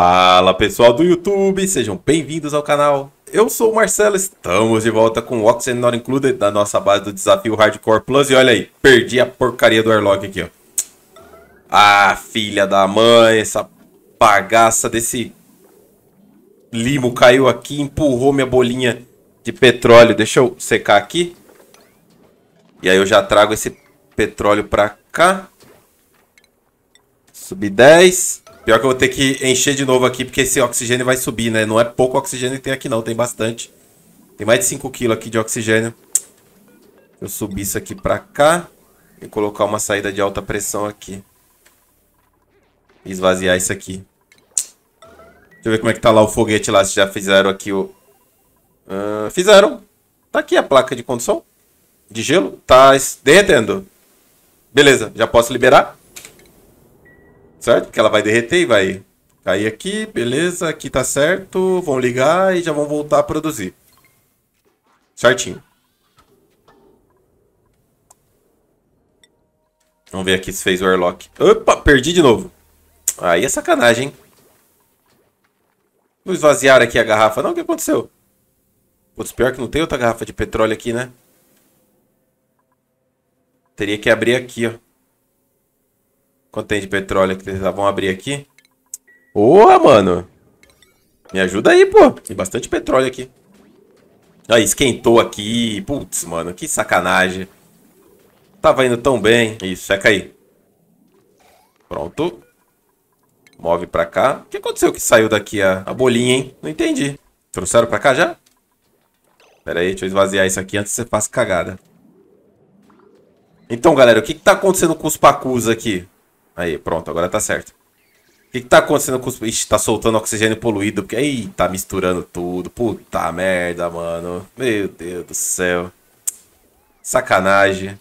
Fala pessoal do YouTube, sejam bem-vindos ao canal. Eu sou o Marcelo, estamos de volta com o Oxygen Not Included da nossa base do desafio Hardcore Plus. E olha aí, perdi a porcaria do airlock aqui, ó. Ah, filha da mãe, essa bagaça desse limo caiu aqui, empurrou minha bolinha de petróleo. Deixa eu secar aqui. E aí eu já trago esse petróleo pra cá. Sub 10. Pior que eu vou ter que encher de novo aqui, porque esse oxigênio vai subir, né? Não é pouco oxigênio que tem aqui, não. Tem bastante. Tem mais de 5 kg aqui de oxigênio. Eu subir isso aqui pra cá. E colocar uma saída de alta pressão aqui. E esvaziar isso aqui. Deixa eu ver como é que tá lá o foguete lá. Se já fizeram aqui o... Uh, fizeram. Tá aqui a placa de condução. De gelo. Tá derretendo. Beleza, já posso liberar certo? Porque ela vai derreter e vai cair aqui, beleza, aqui tá certo, vão ligar e já vão voltar a produzir. Certinho. Vamos ver aqui se fez o airlock. Opa, perdi de novo. Aí é sacanagem, hein? Não esvaziaram aqui a garrafa não? O que aconteceu? Putz, pior que não tem outra garrafa de petróleo aqui, né? Teria que abrir aqui, ó. Quanto tem de petróleo que vocês vão abrir aqui? Boa, mano. Me ajuda aí, pô. Tem bastante petróleo aqui. Aí, esquentou aqui. Putz, mano, que sacanagem. Tava indo tão bem. Isso, seca aí. Pronto. Move pra cá. O que aconteceu que saiu daqui a, a bolinha, hein? Não entendi. Trouxeram pra cá já? Pera aí, deixa eu esvaziar isso aqui antes que você faça cagada. Então, galera, o que, que tá acontecendo com os pacus aqui? Aí, pronto, agora tá certo. O que, que tá acontecendo com os. Ixi, tá soltando oxigênio poluído, porque aí tá misturando tudo. Puta merda, mano. Meu Deus do céu. Sacanagem.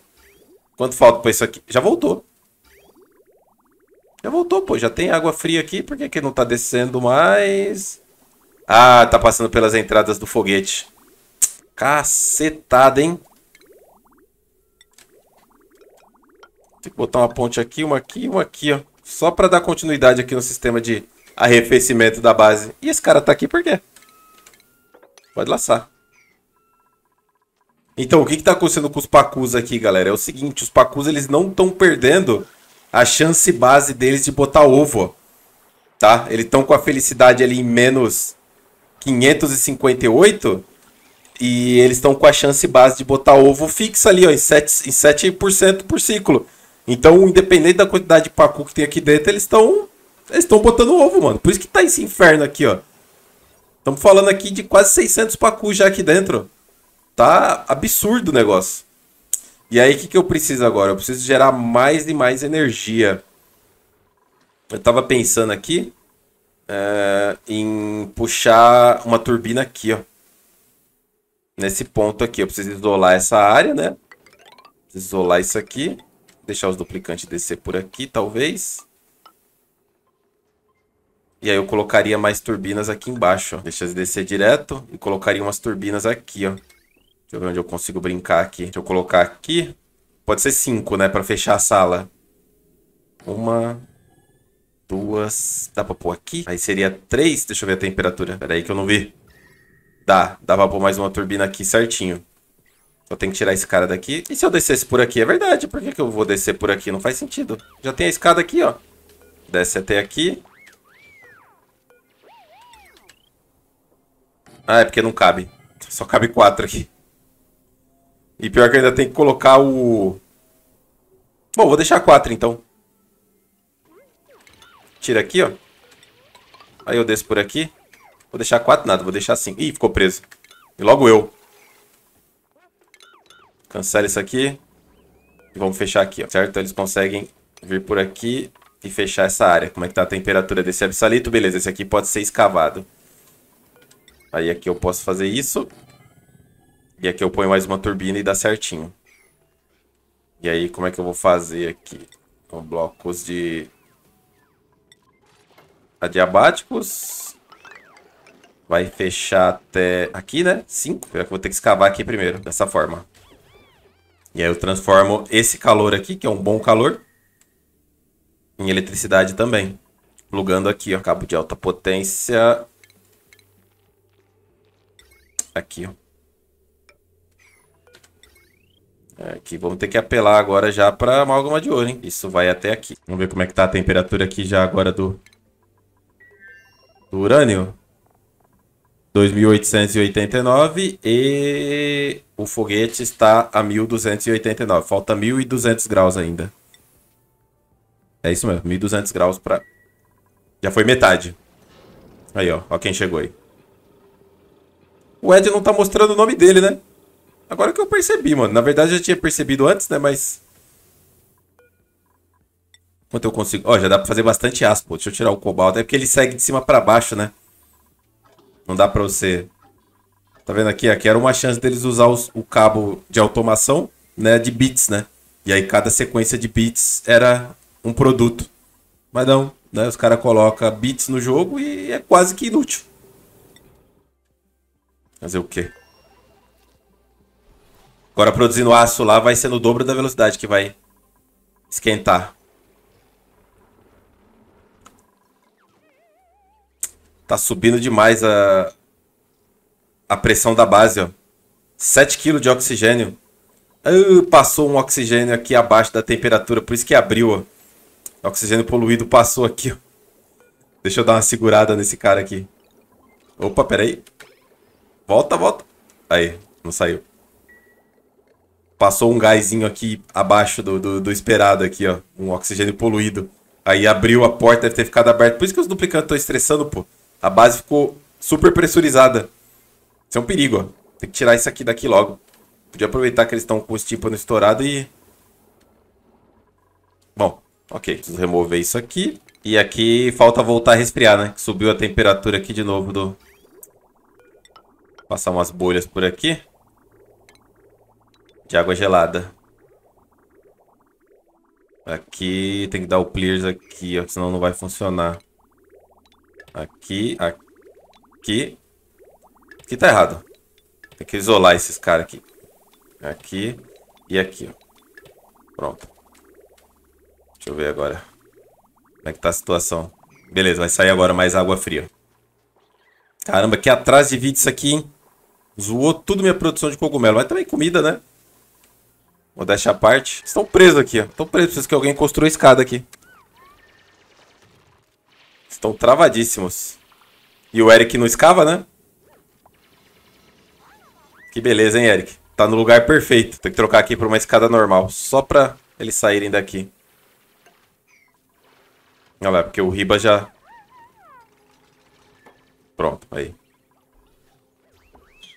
Quanto falta pra isso aqui? Já voltou. Já voltou, pô. Já tem água fria aqui. Por que, que não tá descendo mais? Ah, tá passando pelas entradas do foguete. Cacetada, hein? Tem que botar uma ponte aqui, uma aqui e uma aqui, ó. Só para dar continuidade aqui no sistema de arrefecimento da base. E esse cara tá aqui por quê? Pode laçar. Então, o que está acontecendo com os Pacus aqui, galera? É o seguinte, os Pacus eles não estão perdendo a chance base deles de botar ovo, tá? Eles estão com a felicidade ali em menos 558 e eles estão com a chance base de botar ovo fixa ali, ó, em 7%, em 7 por ciclo. Então, independente da quantidade de pacu que tem aqui dentro, eles estão eles estão botando ovo, mano. Por isso que tá esse inferno aqui, ó. Estamos falando aqui de quase 600 pacu já aqui dentro. Tá absurdo o negócio. E aí, o que, que eu preciso agora? Eu preciso gerar mais e mais energia. Eu tava pensando aqui é, em puxar uma turbina aqui, ó. Nesse ponto aqui. Eu preciso isolar essa área, né? Preciso isolar isso aqui. Deixar os duplicantes descer por aqui, talvez. E aí eu colocaria mais turbinas aqui embaixo, ó. Deixa eles descer direto e colocaria umas turbinas aqui, ó. Deixa eu ver onde eu consigo brincar aqui. Deixa eu colocar aqui. Pode ser cinco, né? Pra fechar a sala. Uma, duas... Dá pra pôr aqui? Aí seria três. Deixa eu ver a temperatura. Pera aí que eu não vi. Dá. Dá pra pôr mais uma turbina aqui certinho. Eu tenho que tirar esse cara daqui. E se eu descesse por aqui? É verdade. Por que, que eu vou descer por aqui? Não faz sentido. Já tem a escada aqui, ó. Desce até aqui. Ah, é porque não cabe. Só cabe quatro aqui. E pior que ainda tem que colocar o... Bom, vou deixar quatro, então. Tira aqui, ó. Aí eu desço por aqui. Vou deixar quatro nada, vou deixar cinco. Ih, ficou preso. E logo eu. Cancela isso aqui. E vamos fechar aqui, ó, certo? Eles conseguem vir por aqui e fechar essa área. Como é que tá a temperatura desse absalito? Beleza, esse aqui pode ser escavado. Aí aqui eu posso fazer isso. E aqui eu ponho mais uma turbina e dá certinho. E aí, como é que eu vou fazer aqui? Com blocos de... Adiabáticos. Vai fechar até aqui, né? 5. Será que eu vou ter que escavar aqui primeiro? Dessa forma. E aí eu transformo esse calor aqui, que é um bom calor, em eletricidade também. Plugando aqui, ó, cabo de alta potência. Aqui, ó. É, aqui, vamos ter que apelar agora já para amálgama de ouro, hein? Isso vai até aqui. Vamos ver como é que tá a temperatura aqui já agora do... Do urânio. 2.889 e o foguete está a 1.289. Falta 1.200 graus ainda. É isso mesmo, 1.200 graus para... Já foi metade. Aí, ó, ó quem chegou aí. O Ed não tá mostrando o nome dele, né? Agora que eu percebi, mano. Na verdade, eu já tinha percebido antes, né? Mas... Quanto eu consigo... Ó, já dá pra fazer bastante aspo. Deixa eu tirar o cobalto. É porque ele segue de cima pra baixo, né? Não dá pra você... Tá vendo aqui? Aqui era uma chance deles usar os, o cabo de automação, né? De bits, né? E aí cada sequência de bits era um produto. Mas não, né? Os caras colocam bits no jogo e é quase que inútil. Fazer o quê? Agora produzindo aço lá vai ser no dobro da velocidade que vai esquentar. Tá subindo demais a, a pressão da base, ó. 7 kg de oxigênio. Uh, passou um oxigênio aqui abaixo da temperatura, por isso que abriu, ó. Oxigênio poluído passou aqui, ó. Deixa eu dar uma segurada nesse cara aqui. Opa, peraí. Volta, volta. Aí, não saiu. Passou um gásinho aqui abaixo do, do, do, esperado aqui, ó. Um oxigênio poluído. Aí abriu a porta, deve ter ficado aberta. Por isso que os duplicantes estão estressando, pô. A base ficou super pressurizada. Isso é um perigo, ó. Tem que tirar isso aqui daqui logo. Podia aproveitar que eles estão com os tímpanos estourados e... Bom, ok. Preciso remover isso aqui. E aqui falta voltar a resfriar, né? Subiu a temperatura aqui de novo do... Passar umas bolhas por aqui. De água gelada. Aqui tem que dar o clears aqui, ó, senão não vai funcionar. Aqui, aqui. Aqui tá errado. Tem que isolar esses caras aqui. Aqui e aqui, ó. Pronto. Deixa eu ver agora. Como é que tá a situação. Beleza, vai sair agora mais água fria. Caramba, que atrás de vídeo isso aqui, hein? Zoou tudo minha produção de cogumelo. Mas também comida, né? vou deixar a parte. Estão presos aqui, ó. Estão presos. Preciso que alguém construa a escada aqui. Estão travadíssimos. E o Eric não escava, né? Que beleza, hein, Eric? Tá no lugar perfeito. Tem que trocar aqui por uma escada normal. Só pra eles saírem daqui. Olha lá, porque o Riba já... Pronto, aí.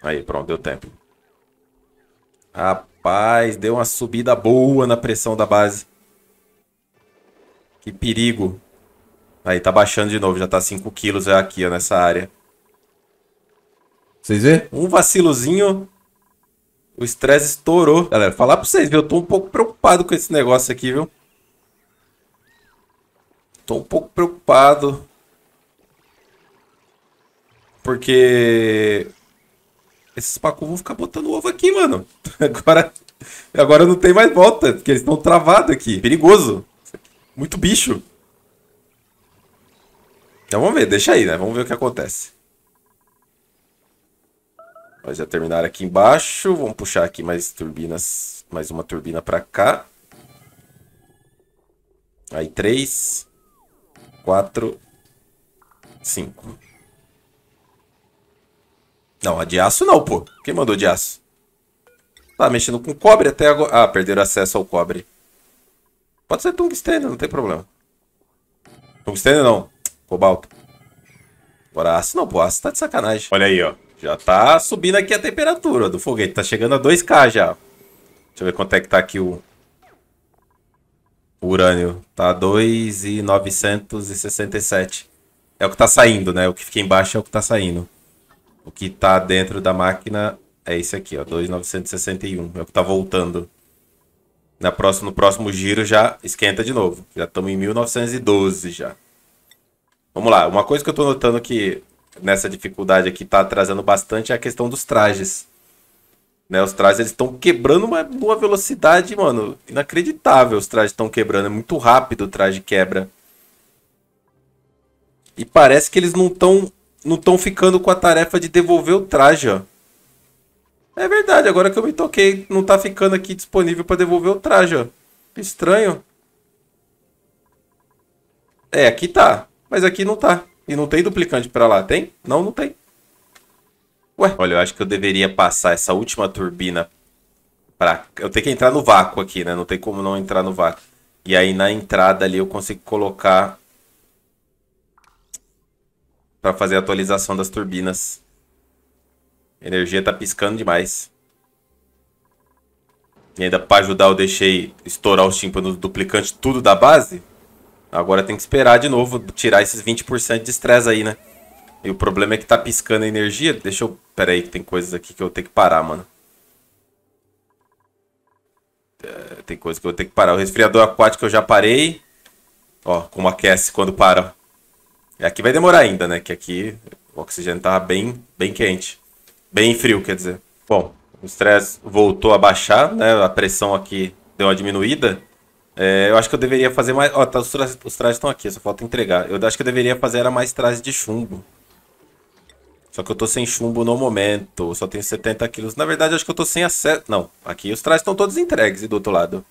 Aí, pronto, deu tempo. Rapaz, deu uma subida boa na pressão da base. Que perigo. Aí tá baixando de novo, já tá 5 quilos aqui, ó, nessa área. Vocês vê? Um vacilozinho, o estresse estourou. Galera, falar pra vocês, viu? Eu tô um pouco preocupado com esse negócio aqui, viu? Tô um pouco preocupado. Porque... Esses pacu vão ficar botando ovo aqui, mano. Agora, agora não tem mais volta, porque eles estão travados aqui. Perigoso. Muito bicho. Então vamos ver, deixa aí, né? Vamos ver o que acontece. Nós já terminaram aqui embaixo. Vamos puxar aqui mais turbinas. Mais uma turbina para cá. Aí três, quatro, cinco. Não, a de aço não, pô. Quem mandou de aço? Tá mexendo com cobre até agora. Ah, perderam acesso ao cobre. Pode ser tungstênio, não tem problema. Tungstênio não. Cobalto. Agora aço não, pô. Aço tá de sacanagem. Olha aí, ó. Já tá subindo aqui a temperatura do foguete. Tá chegando a 2K já. Deixa eu ver quanto é que tá aqui o... o urânio. Tá 2,967. É o que tá saindo, né? O que fica embaixo é o que tá saindo. O que tá dentro da máquina é esse aqui, ó. 2,961. É o que tá voltando. Na próxima, no próximo giro já esquenta de novo. Já estamos em 1912 já. Vamos lá, uma coisa que eu tô notando que nessa dificuldade aqui tá trazendo bastante é a questão dos trajes. Né, os trajes estão quebrando uma, boa velocidade, mano, inacreditável. Os trajes estão quebrando, é muito rápido o traje quebra. E parece que eles não estão não estão ficando com a tarefa de devolver o traje, ó. É verdade, agora que eu me toquei, não tá ficando aqui disponível para devolver o traje, ó. Estranho. É, aqui tá. Mas aqui não tá. E não tem duplicante para lá, tem? Não, não tem. Ué, olha, eu acho que eu deveria passar essa última turbina pra... Eu tenho que entrar no vácuo aqui, né? Não tem como não entrar no vácuo. E aí na entrada ali eu consigo colocar... para fazer a atualização das turbinas. A energia tá piscando demais. E ainda para ajudar eu deixei estourar os tímpanos do duplicante tudo da base. Agora tem que esperar de novo, tirar esses 20% de estresse aí, né? E o problema é que tá piscando a energia. Deixa eu. Pera aí, que tem coisas aqui que eu tenho que parar, mano. É, tem coisas que eu tenho que parar. O resfriador aquático eu já parei. Ó, como aquece quando para. E é, aqui vai demorar ainda, né? Que aqui o oxigênio tava tá bem, bem quente. Bem frio, quer dizer. Bom, o estresse voltou a baixar, né? A pressão aqui deu uma diminuída. É, eu acho que eu deveria fazer mais. Ó, tá, os, trajes, os trajes estão aqui, só falta entregar. Eu acho que eu deveria fazer era mais trajes de chumbo. Só que eu tô sem chumbo no momento. Só tenho 70 quilos. Na verdade, acho que eu tô sem acesso. Não, aqui os trajes estão todos entregues e do outro lado.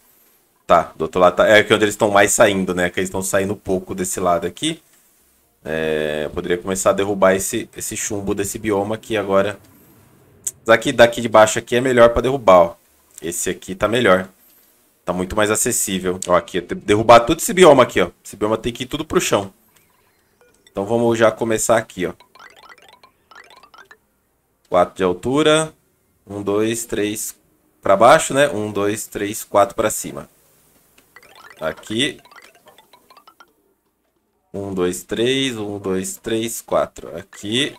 Tá, do outro lado tá... é aqui onde eles estão mais saindo, né? Que eles estão saindo pouco desse lado aqui. É... eu poderia começar a derrubar esse, esse chumbo desse bioma aqui agora. Daqui, daqui de baixo aqui é melhor pra derrubar, ó. Esse aqui tá melhor. Tá muito mais acessível. Ó, aqui, derrubar todo esse bioma aqui, ó. Esse bioma tem que ir tudo pro chão. Então vamos já começar aqui, ó. 4 de altura. 1, 2, 3 pra baixo, né? 1, 2, 3, 4 pra cima. Aqui. 1, 2, 3, 1, 2, 3, 4. Aqui.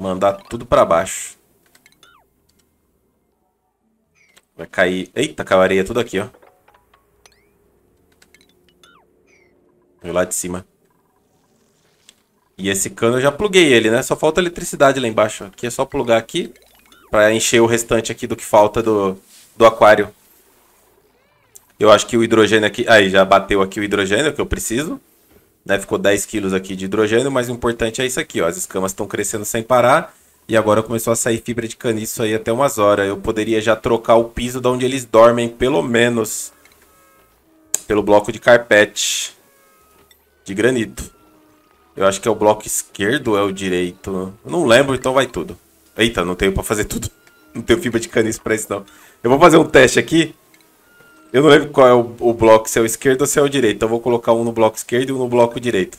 Mandar tudo pra baixo. Vai cair... Eita, caiu areia tudo aqui, ó. Veio lá de cima. E esse cano eu já pluguei ele, né? Só falta eletricidade lá embaixo. Aqui é só plugar aqui pra encher o restante aqui do que falta do, do aquário. Eu acho que o hidrogênio aqui... Aí, já bateu aqui o hidrogênio que eu preciso. Né? Ficou 10 quilos aqui de hidrogênio, mas o importante é isso aqui, ó. As escamas estão crescendo sem parar. E agora começou a sair fibra de caniço aí até umas horas. Eu poderia já trocar o piso de onde eles dormem, pelo menos. Pelo bloco de carpete. De granito. Eu acho que é o bloco esquerdo ou é o direito? Eu não lembro, então vai tudo. Eita, não tenho pra fazer tudo. Não tenho fibra de caniço pra isso, não. Eu vou fazer um teste aqui. Eu não lembro qual é o, o, bloco, se é o esquerdo ou se é o direito. Então eu vou colocar um no bloco esquerdo e um no bloco direito.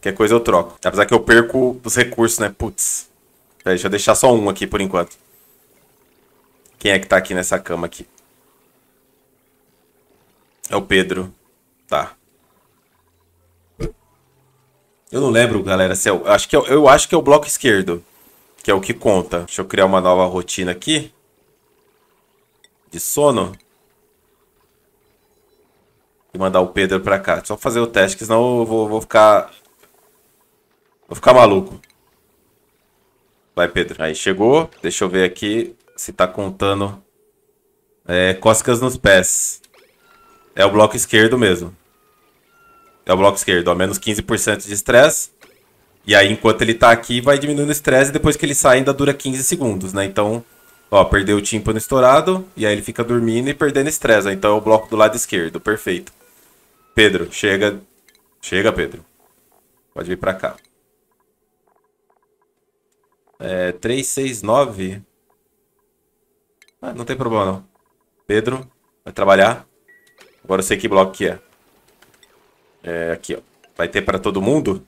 Que coisa eu troco. Apesar que eu perco os recursos, né? Putz deixa eu deixar só um aqui por enquanto. Quem é que tá aqui nessa cama aqui? É o Pedro. Tá. Eu não lembro, galera, se é o... acho que é... eu acho que é o bloco esquerdo, que é o que conta. Deixa eu criar uma nova rotina aqui. De sono. E mandar o Pedro pra cá. Só fazer o teste, que senão eu vou, vou ficar... Vou ficar maluco. Vai, Pedro. Aí chegou. Deixa eu ver aqui se tá contando é, nos pés. É o bloco esquerdo mesmo. É o bloco esquerdo, ó. Menos 15% de estresse. E aí, enquanto ele tá aqui, vai diminuindo o estresse. Depois que ele sai, ainda dura 15 segundos, né? Então, ó, perdeu o tímpano estourado. E aí ele fica dormindo e perdendo estresse. Então é o bloco do lado esquerdo. Perfeito. Pedro, chega. Chega, Pedro. Pode vir pra cá. É, 369. Ah, não tem problema não. Pedro vai trabalhar. Agora eu sei que bloco que é. É aqui, ó. Vai ter pra todo mundo?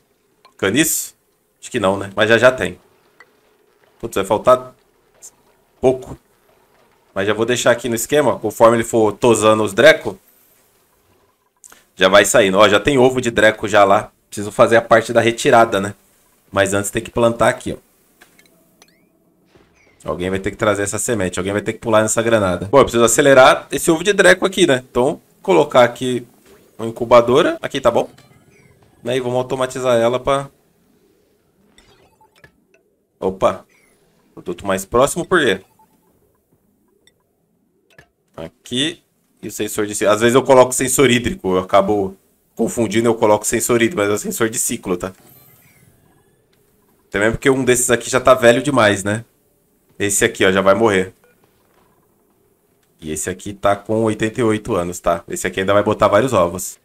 Caniço? Acho que não, né? Mas já já tem. Putz, vai faltar pouco. Mas já vou deixar aqui no esquema, conforme ele for tosando os dreco. Já vai saindo. Ó, já tem ovo de dreco já lá. Preciso fazer a parte da retirada, né? Mas antes tem que plantar aqui, ó. Alguém vai ter que trazer essa semente, alguém vai ter que pular nessa granada. Bom, eu preciso acelerar esse ovo de dreco aqui, né? Então, colocar aqui uma incubadora. Aqui, tá bom? Né, e aí, vamos automatizar ela pra... Opa! Produto mais próximo, por quê? Aqui. E o sensor de... Às vezes eu coloco sensor hídrico, eu acabo confundindo eu coloco sensor hídrico, mas é o sensor de ciclo, tá? Também porque um desses aqui já tá velho demais, né? Esse aqui, ó, já vai morrer. E esse aqui tá com 88 anos, tá? Esse aqui ainda vai botar vários ovos.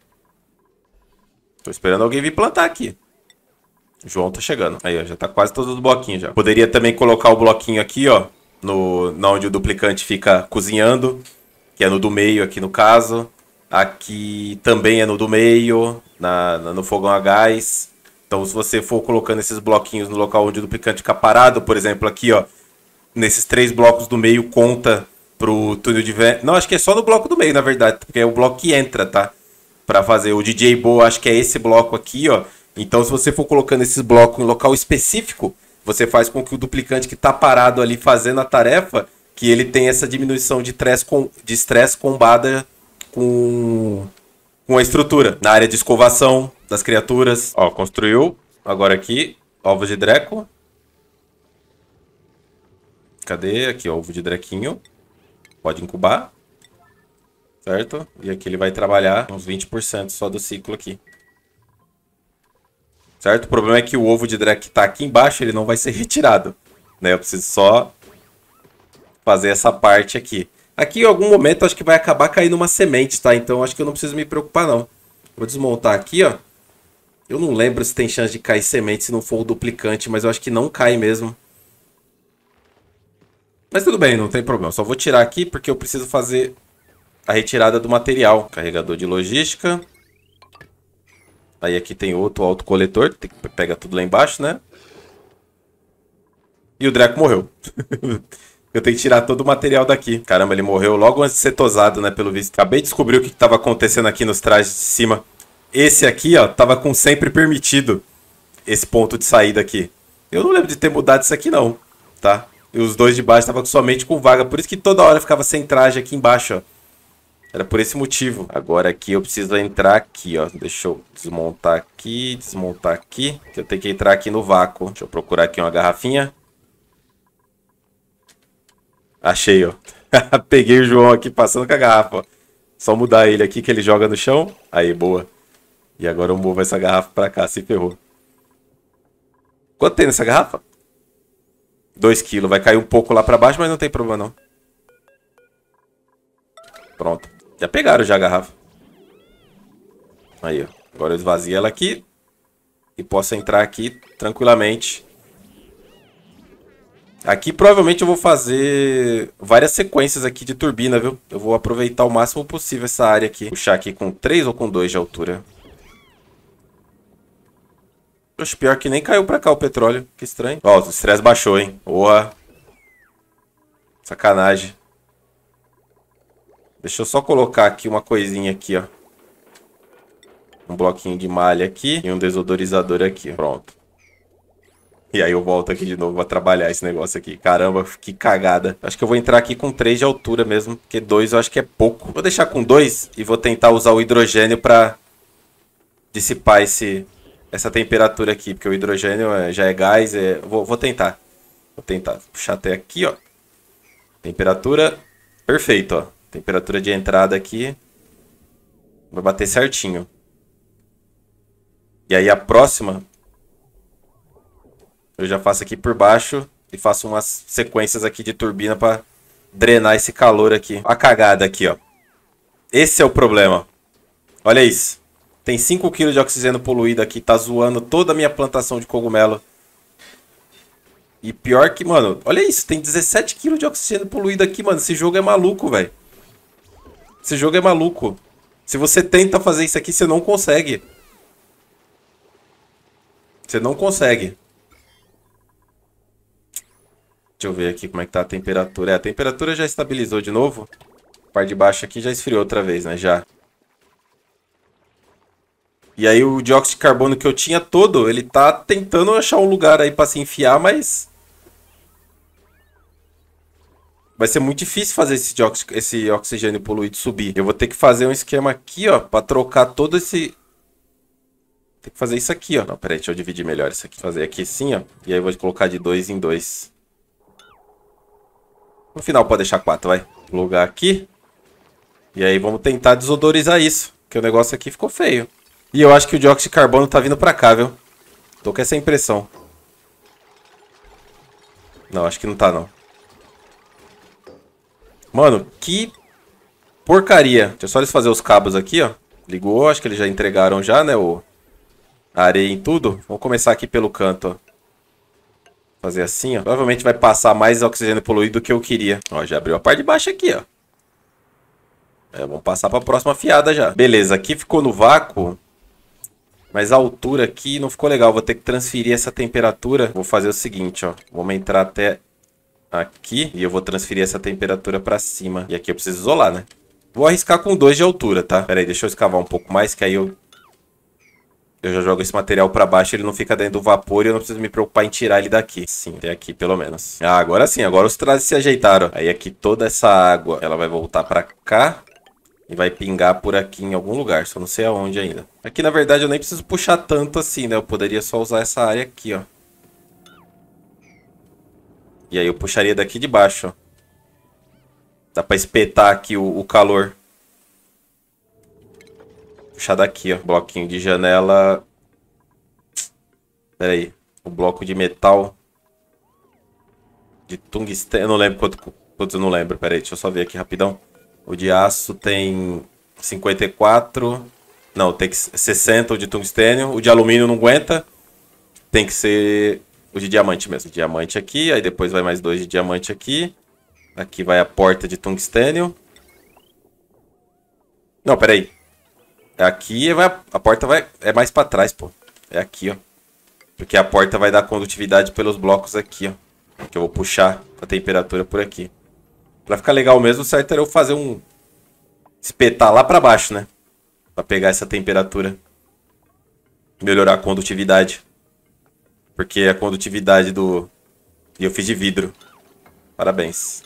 Tô esperando alguém vir plantar aqui. João tá chegando. Aí, ó, já tá quase todos os bloquinhos já. Poderia também colocar o bloquinho aqui, ó, no, na onde o duplicante fica cozinhando, que é no do meio aqui no caso. Aqui também é no do meio, na, na no fogão a gás. Então, se você for colocando esses bloquinhos no local onde o duplicante fica parado, por exemplo, aqui, ó, nesses três blocos do meio conta pro túnel de vento. Não, acho que é só no bloco do meio, na verdade, porque é o bloco que entra, tá? Para fazer o DJ boa acho que é esse bloco aqui, ó. Então, se você for colocando esses blocos em local específico, você faz com que o duplicante que está parado ali fazendo a tarefa, que ele tenha essa diminuição de estresse com, de combada com com a estrutura, na área de escovação das criaturas. Ó, construiu agora aqui ovos de dreco. Cadê? Aqui, ó, ovo de drequinho. Pode incubar. Certo? E aqui ele vai trabalhar uns 20% só do ciclo aqui. Certo? O problema é que o ovo de drag que tá aqui embaixo, ele não vai ser retirado. Né? Eu preciso só fazer essa parte aqui. Aqui em algum momento acho que vai acabar caindo uma semente, tá? Então acho que eu não preciso me preocupar não. Vou desmontar aqui, ó. Eu não lembro se tem chance de cair semente se não for o duplicante, mas eu acho que não cai mesmo. Mas tudo bem, não tem problema. Só vou tirar aqui porque eu preciso fazer a retirada do material. Carregador de logística. Aí aqui tem outro autocoletor. Tem que pegar tudo lá embaixo, né? E o Draco morreu. eu tenho que tirar todo o material daqui. Caramba, ele morreu logo antes de ser tosado, né? Pelo visto. Acabei de descobrir o que estava acontecendo aqui nos trajes de cima. Esse aqui, ó, tava com sempre permitido esse ponto de saída aqui. Eu não lembro de ter mudado isso aqui, não. Tá? E os dois de baixo estavam somente com vaga. Por isso que toda hora ficava sem traje aqui embaixo, ó. Era por esse motivo. Agora aqui eu preciso entrar aqui, ó. Deixa eu desmontar aqui, desmontar aqui. Que eu tenho que entrar aqui no vácuo. Deixa eu procurar aqui uma garrafinha. Achei, ó. Peguei o João aqui passando com a garrafa, ó. Só mudar ele aqui que ele joga no chão. Aí, boa. E agora eu movo essa garrafa pra cá, se ferrou. Quanto tem nessa garrafa? 2 kg. Vai cair um pouco lá pra baixo, mas não tem problema não. Pronto. Já pegaram já a garrafa. Aí, ó. Agora eu esvazio ela aqui. E posso entrar aqui tranquilamente. Aqui provavelmente eu vou fazer várias sequências aqui de turbina, viu? Eu vou aproveitar o máximo possível essa área aqui. Puxar aqui com 3 ou com 2 de altura acho pior que nem caiu pra cá o petróleo. Que estranho. Ó, o estresse baixou, hein? Porra. Sacanagem. Deixa eu só colocar aqui uma coisinha aqui, ó. Um bloquinho de malha aqui e um desodorizador aqui. Pronto. E aí eu volto aqui de novo pra trabalhar esse negócio aqui. Caramba, que cagada. Acho que eu vou entrar aqui com 3 de altura mesmo, porque 2 eu acho que é pouco. Vou deixar com 2 e vou tentar usar o hidrogênio pra dissipar esse, essa temperatura aqui, porque o hidrogênio é, já é gás. É... Vou, vou tentar. Vou tentar puxar até aqui, ó. Temperatura, perfeito, ó. Temperatura de entrada aqui vai bater certinho. E aí a próxima eu já faço aqui por baixo e faço umas sequências aqui de turbina para drenar esse calor aqui. A cagada aqui, ó. Esse é o problema. Olha isso. Tem 5 kg de oxigênio poluído aqui, tá zoando toda a minha plantação de cogumelo. E pior que, mano, olha isso, tem 17 kg de oxigênio poluído aqui, mano. Esse jogo é maluco, velho. Esse jogo é maluco. Se você tenta fazer isso aqui, você não consegue. Você não consegue. Deixa eu ver aqui como é que tá a temperatura. É, a temperatura já estabilizou de novo. A parte de baixo aqui já esfriou outra vez, né? Já. E aí o dióxido de carbono que eu tinha todo, ele tá tentando achar um lugar aí para se enfiar, mas vai ser muito difícil fazer esse, dióxido, esse oxigênio poluído subir. Eu vou ter que fazer um esquema aqui, ó, para trocar todo esse tem que fazer isso aqui, ó. Não, peraí, deixa eu dividir melhor isso aqui. Fazer aqui sim, ó. E aí eu vou colocar de dois em dois. No final pode deixar quatro, vai. Lugar aqui. E aí vamos tentar desodorizar isso. Porque o negócio aqui ficou feio. E eu acho que o dióxido de carbono tá vindo pra cá, viu? Tô com essa impressão. Não, acho que não tá, não. Mano, que porcaria. Deixa eu só eles fazer os cabos aqui, ó. Ligou, acho que eles já entregaram já, né? O... A areia em tudo. Vamos começar aqui pelo canto, ó. Fazer assim, ó. Provavelmente vai passar mais oxigênio poluído do que eu queria. Ó, já abriu a parte de baixo aqui, ó. É, vamos passar para a próxima fiada já. Beleza, aqui ficou no vácuo. Mas a altura aqui não ficou legal. Vou ter que transferir essa temperatura. Vou fazer o seguinte, ó. Vamos entrar até aqui e eu vou transferir essa temperatura pra cima. E aqui eu preciso isolar, né? Vou arriscar com 2 de altura, tá? Pera aí, deixa eu escavar um pouco mais, que aí eu... Eu já jogo esse material pra baixo, ele não fica dentro do vapor e eu não preciso me preocupar em tirar ele daqui. Sim, até aqui pelo menos. Ah, agora sim, agora os trajes se ajeitaram. Aí aqui toda essa água, ela vai voltar pra cá. E vai pingar por aqui em algum lugar, só não sei aonde ainda. Aqui, na verdade, eu nem preciso puxar tanto assim, né? Eu poderia só usar essa área aqui, ó. E aí eu puxaria daqui de baixo, ó. Dá pra espetar aqui o, o calor. Puxar daqui, ó. Bloquinho de janela. Pera aí. O bloco de metal. De tungstênio Eu não lembro quanto... Putz, eu não lembro. Pera aí, deixa eu só ver aqui rapidão. O de aço tem 54. Não, tem que 60 o de tungstênio. O de alumínio não aguenta. Tem que ser o de diamante mesmo. Diamante aqui, aí depois vai mais dois de diamante aqui. Aqui vai a porta de tungstênio. Não, peraí. É aqui vai, a porta vai é mais para trás, pô. É aqui, ó. Porque a porta vai dar condutividade pelos blocos aqui, ó. Que eu vou puxar a temperatura por aqui. Pra ficar legal mesmo, certo era eu fazer um... Espetar lá pra baixo, né? Pra pegar essa temperatura. Melhorar a condutividade. Porque a condutividade do... E eu fiz de vidro. Parabéns.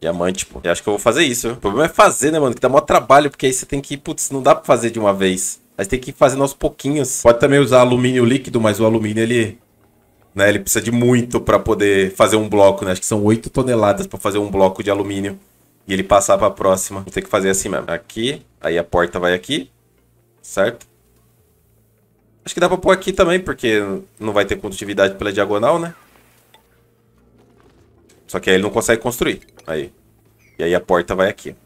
Diamante, pô. Eu acho que eu vou fazer isso. O problema é fazer, né, mano? Que dá maior trabalho, porque aí você tem que... Putz, não dá pra fazer de uma vez. Aí você tem que ir fazendo aos pouquinhos. Pode também usar alumínio líquido, mas o alumínio, ele... Né? Ele precisa de muito para poder fazer um bloco, né? Acho que são 8 toneladas para fazer um bloco de alumínio. E ele passar para a próxima. Vou ter que fazer assim mesmo. Aqui, aí a porta vai aqui, certo? Acho que dá para pôr aqui também, porque não vai ter condutividade pela diagonal, né? Só que aí ele não consegue construir. Aí. E aí a porta vai aqui.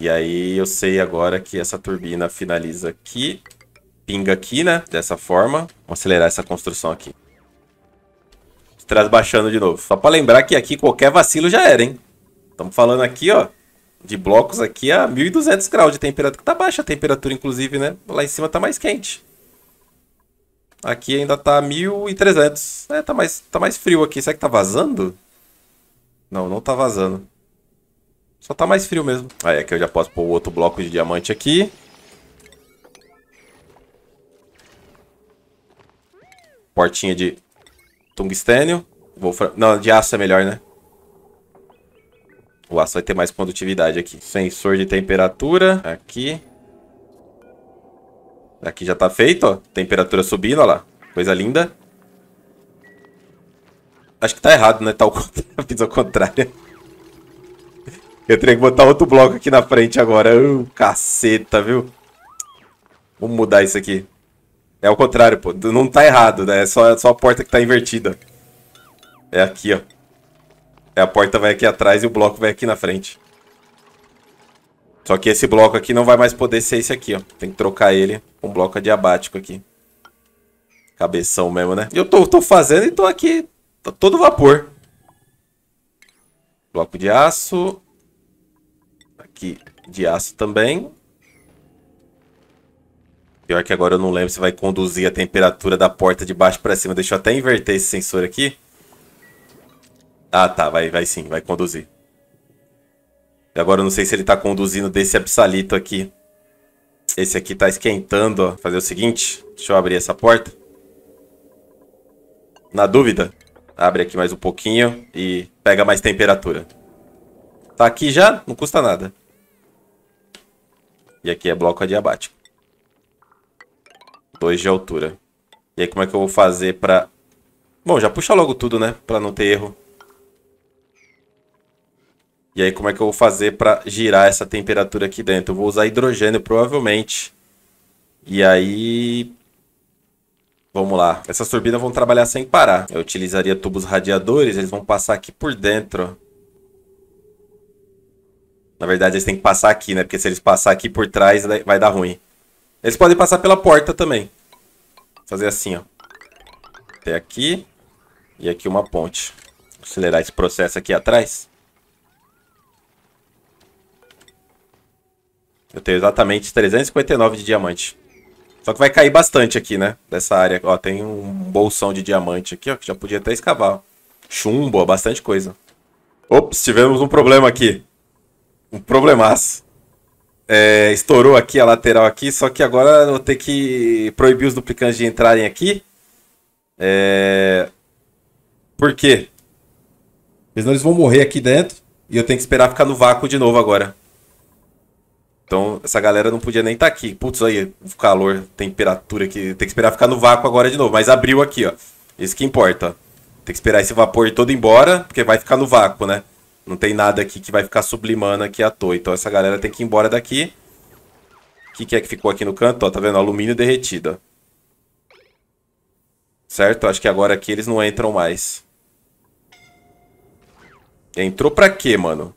E aí eu sei agora que essa turbina finaliza aqui pinga aqui, né? Dessa forma. Vamos acelerar essa construção aqui. Traz baixando de novo. Só pra lembrar que aqui qualquer vacilo já era, hein? Estamos falando aqui, ó. De blocos aqui a 1200 graus de temperatura. Tá baixa a temperatura, inclusive, né? Lá em cima tá mais quente. Aqui ainda tá 1300. É, tá mais, tá mais frio aqui. Será que tá vazando? Não, não tá vazando. Só tá mais frio mesmo. Aí aqui eu já posso pôr o outro bloco de diamante aqui. Portinha de tungstênio. Vou fra... Não, de aço é melhor, né? O aço vai ter mais condutividade aqui. Sensor de temperatura. Aqui. Aqui já tá feito, ó. Temperatura subindo, ó lá. Coisa linda. Acho que tá errado, né? Tá o contrário. Fiz ao contrário. Eu teria que botar outro bloco aqui na frente agora. Uh, caceta, viu? Vamos mudar isso aqui. É ao contrário, pô. Não tá errado, né? É só, é só a porta que tá invertida. É aqui, ó. É a porta vai aqui atrás e o bloco vai aqui na frente. Só que esse bloco aqui não vai mais poder ser esse aqui, ó. Tem que trocar ele com um bloco adiabático aqui. Cabeção mesmo, né? Eu tô, tô fazendo e tô aqui tô todo vapor. Bloco de aço. Aqui de aço também. Pior que agora eu não lembro se vai conduzir a temperatura da porta de baixo para cima. Deixa eu até inverter esse sensor aqui. Ah, tá. Vai, vai sim. Vai conduzir. E agora eu não sei se ele tá conduzindo desse absalito aqui. Esse aqui tá esquentando, ó. Fazer o seguinte. Deixa eu abrir essa porta. Na dúvida, abre aqui mais um pouquinho e pega mais temperatura. Tá aqui já? Não custa nada. E aqui é bloco adiabático. 2 de altura. E aí como é que eu vou fazer pra... Bom, já puxa logo tudo, né? Pra não ter erro. E aí como é que eu vou fazer pra girar essa temperatura aqui dentro? Eu vou usar hidrogênio, provavelmente. E aí... Vamos lá. Essas turbinas vão trabalhar sem parar. Eu utilizaria tubos radiadores, eles vão passar aqui por dentro, na verdade, eles têm que passar aqui, né? Porque se eles passar aqui por trás, vai dar ruim. Eles podem passar pela porta também. Fazer assim, ó. Até aqui. E aqui uma ponte. Vou acelerar esse processo aqui atrás. Eu tenho exatamente 359 de diamante. Só que vai cair bastante aqui, né? Dessa área. Ó, tem um bolsão de diamante aqui, ó. Que já podia até escavar. Chumbo, ó, bastante coisa. Ops, tivemos um problema aqui. Um problemaço. É, estourou aqui a lateral aqui, só que agora eu vou ter que proibir os duplicantes de entrarem aqui. É... Por quê? Porque senão eles vão morrer aqui dentro e eu tenho que esperar ficar no vácuo de novo agora. Então essa galera não podia nem estar tá aqui. Putz, aí, o calor, temperatura aqui. Tem que esperar ficar no vácuo agora de novo. Mas abriu aqui, ó. Isso que importa, ó. Tem que esperar esse vapor todo embora, porque vai ficar no vácuo, né? Não tem nada aqui que vai ficar sublimando aqui à toa. Então essa galera tem que ir embora daqui. O que, que é que ficou aqui no canto? Ó, tá vendo? Alumínio derretido. Certo? Acho que agora aqui eles não entram mais. Entrou pra quê, mano?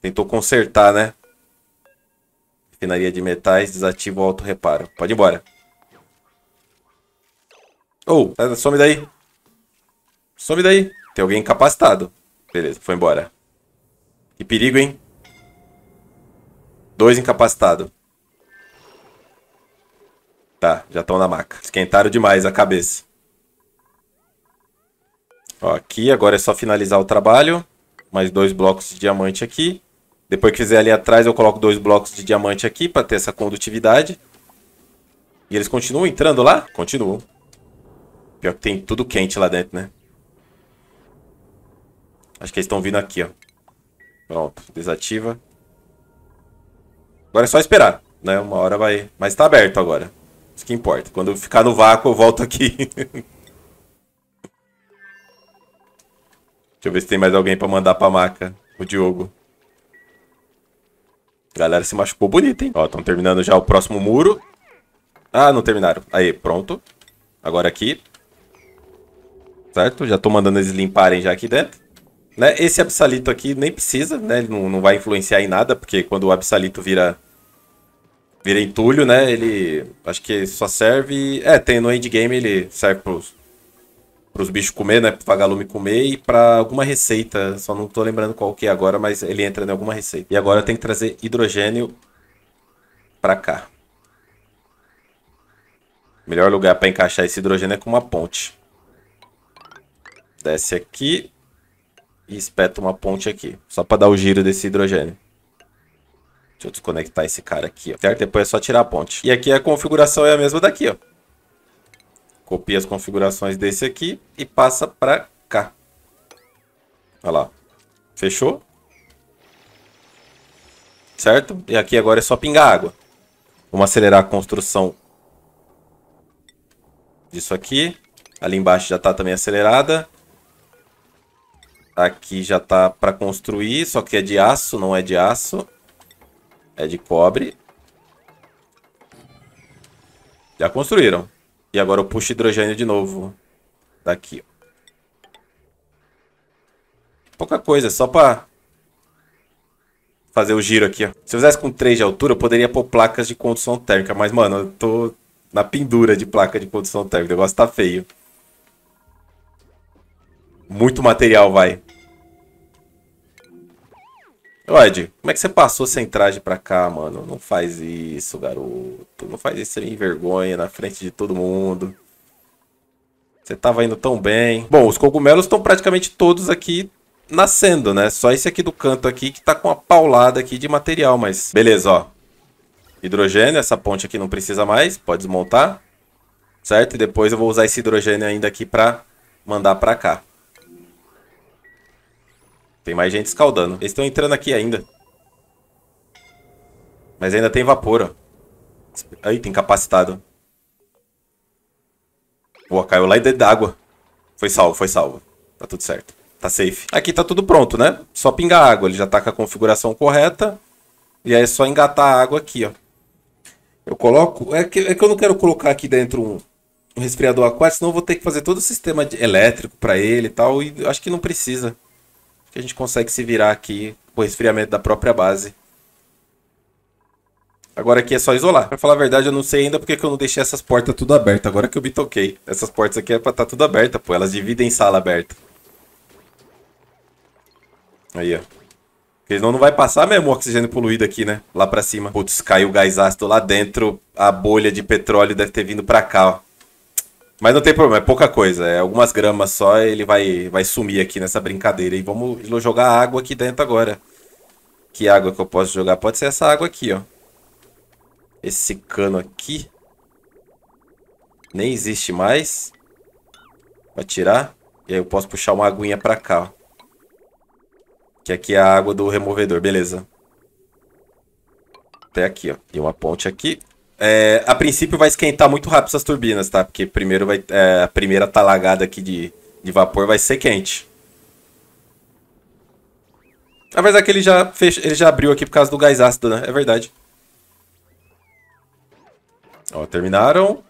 Tentou consertar, né? Refinaria de metais, desativa o auto-reparo. Pode ir embora. oh, some daí. Some daí. Tem alguém incapacitado. Beleza, foi embora. Que perigo, hein? Dois incapacitados. Tá, já estão na maca. Esquentaram demais a cabeça. Ó, aqui agora é só finalizar o trabalho. Mais dois blocos de diamante aqui. Depois que fizer ali atrás, eu coloco dois blocos de diamante aqui para ter essa condutividade. E eles continuam entrando lá? Continuam. Pior que tem tudo quente lá dentro, né? Acho que eles estão vindo aqui, ó. Pronto, desativa. Agora é só esperar, né? Uma hora vai... Mas tá aberto agora. Isso que importa. Quando ficar no vácuo, eu volto aqui. Deixa eu ver se tem mais alguém pra mandar pra maca. O Diogo. A galera se machucou bonito, hein? Ó, estão terminando já o próximo muro. Ah, não terminaram. Aí, pronto. Agora aqui. Certo? Já tô mandando eles limparem já aqui dentro. Né? Esse Absalito aqui nem precisa, né? Ele não, não vai influenciar em nada, porque quando o Absalito vira vira entulho, né? Ele acho que só serve, é, tem no endgame ele serve pros pros bichos comer, né, pro vagalume comer e para alguma receita, só não tô lembrando qual que é agora, mas ele entra em alguma receita. E agora eu tenho que trazer hidrogênio para cá. Melhor lugar para encaixar esse hidrogênio é com uma ponte. Desce aqui e espeta uma ponte aqui, só para dar o giro desse hidrogênio. Deixa eu desconectar esse cara aqui, ó. Certo? Depois é só tirar a ponte. E aqui a configuração é a mesma daqui, ó. Copia as configurações desse aqui e passa para cá. Olha lá. Fechou? Certo? E aqui agora é só pingar água. Vamos acelerar a construção disso aqui. Ali embaixo já está também acelerada. Aqui já tá para construir, só que é de aço, não é de aço. É de cobre. Já construíram. E agora eu puxo hidrogênio de novo. Daqui. Pouca coisa, só para fazer o giro aqui, ó. Se eu fizesse com 3 de altura, eu poderia pôr placas de condução térmica. Mas, mano, eu tô na pendura de placa de condução térmica. O negócio tá feio. Muito material vai. Ô, Ed, como é que você passou sem traje pra cá, mano? Não faz isso, garoto. Não faz isso, você envergonha na frente de todo mundo. Você tava indo tão bem. Bom, os cogumelos estão praticamente todos aqui nascendo, né? Só esse aqui do canto aqui que tá com uma paulada aqui de material, mas... Beleza, ó. Hidrogênio, essa ponte aqui não precisa mais. Pode desmontar. Certo? E depois eu vou usar esse hidrogênio ainda aqui pra mandar pra cá. Tem mais gente escaldando. Eles estão entrando aqui ainda. Mas ainda tem vapor, ó. Aí, tem capacitado. Boa, caiu lá dentro d'água. Foi salvo, foi salvo. Tá tudo certo. Tá safe. Aqui tá tudo pronto, né? Só pingar água. Ele já tá com a configuração correta. E aí é só engatar a água aqui, ó. Eu coloco... É que, é que eu não quero colocar aqui dentro um, um resfriador aquático, senão eu vou ter que fazer todo o sistema de... elétrico para ele e tal. E acho que não precisa que a gente consegue se virar aqui com o resfriamento da própria base. Agora aqui é só isolar. Pra falar a verdade, eu não sei ainda porque que eu não deixei essas portas tudo aberta. Agora que eu me toquei. Essas portas aqui é pra estar tá tudo aberta, pô. Elas dividem sala aberta. Aí, ó. Porque senão não vai passar mesmo o oxigênio poluído aqui, né? Lá pra cima. Putz, caiu o gás ácido lá dentro. A bolha de petróleo deve ter vindo pra cá, ó. Mas não tem problema, é pouca coisa. É algumas gramas só, ele vai, vai sumir aqui nessa brincadeira. E vamos jogar água aqui dentro agora. Que água que eu posso jogar? Pode ser essa água aqui, ó. Esse cano aqui. Nem existe mais. Vou tirar. E aí eu posso puxar uma aguinha pra cá, ó. Que aqui é a água do removedor, beleza. Até aqui, ó. E uma ponte aqui. É, a princípio vai esquentar muito rápido essas turbinas, tá? Porque primeiro vai, é, a primeira talagada aqui de, de vapor vai ser quente. Apesar é que ele já, fech... ele já abriu aqui por causa do gás ácido, né? É verdade. Ó, terminaram.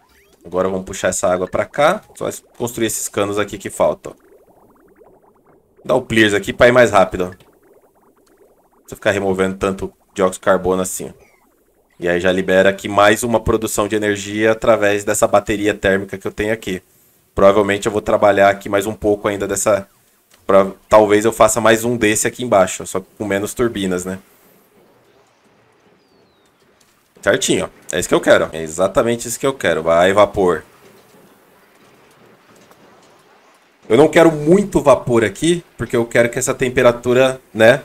Agora vamos puxar essa água pra cá. Só construir esses canos aqui que faltam. Dá o clears aqui pra ir mais rápido. Não precisa ficar removendo tanto dióxido de carbono assim. E aí já libera aqui mais uma produção de energia através dessa bateria térmica que eu tenho aqui. Provavelmente eu vou trabalhar aqui mais um pouco ainda dessa... Pra, talvez eu faça mais um desse aqui embaixo, só com menos turbinas, né? Certinho, ó. É isso que eu quero. É exatamente isso que eu quero. Vai, vapor. Eu não quero muito vapor aqui, porque eu quero que essa temperatura, né,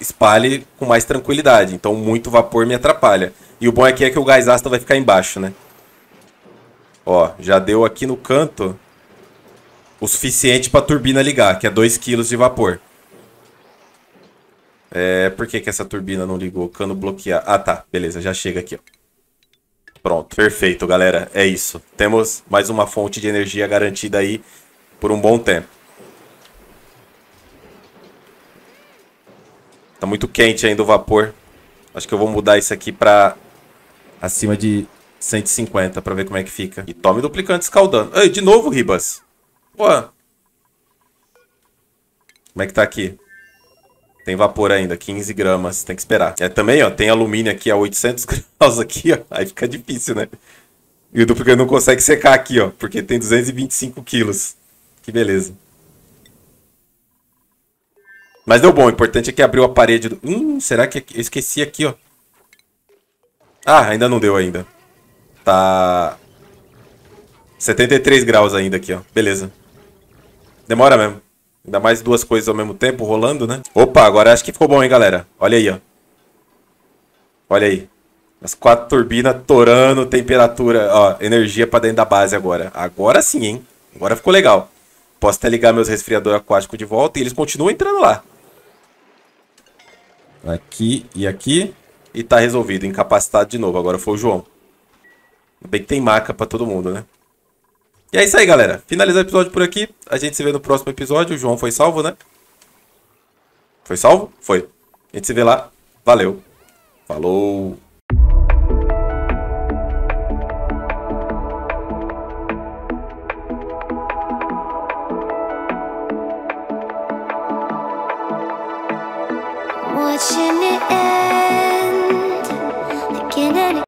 espalhe com mais tranquilidade. Então, muito vapor me atrapalha. E o bom aqui é, é que o gás ácido vai ficar embaixo, né? Ó, já deu aqui no canto o suficiente para a turbina ligar, que é 2 kg de vapor. É, por que, que essa turbina não ligou? Cano bloquear. Ah, tá. Beleza, já chega aqui. Ó. Pronto, perfeito, galera. É isso. Temos mais uma fonte de energia garantida aí por um bom tempo. Tá muito quente ainda o vapor. Acho que eu vou mudar isso aqui para acima de 150 para ver como é que fica. E tome duplicante escaldando. Ei, de novo, Ribas. Pô. Como é que tá aqui? Tem vapor ainda, 15 gramas. Tem que esperar. É também, ó, tem alumínio aqui a 800 graus aqui, ó. Aí fica difícil, né? E o duplicante não consegue secar aqui, ó, porque tem 225 quilos. Que beleza. Mas deu bom, o importante é que abriu a parede do... Hum, será que... Eu esqueci aqui, ó. Ah, ainda não deu ainda. Tá... 73 graus ainda aqui, ó. Beleza. Demora mesmo. Ainda mais duas coisas ao mesmo tempo rolando, né? Opa, agora acho que ficou bom, hein, galera? Olha aí, ó. Olha aí. As quatro turbinas torando, temperatura, ó, energia pra dentro da base agora. Agora sim, hein? Agora ficou legal. Posso até ligar meus resfriadores aquáticos de volta e eles continuam entrando lá. Aqui e aqui. E tá resolvido. Incapacitado de novo. Agora foi o João. Ainda bem que tem maca pra todo mundo, né? E é isso aí, galera. Finalizar o episódio por aqui. A gente se vê no próximo episódio. O João foi salvo, né? Foi salvo? Foi. A gente se vê lá. Valeu. Falou.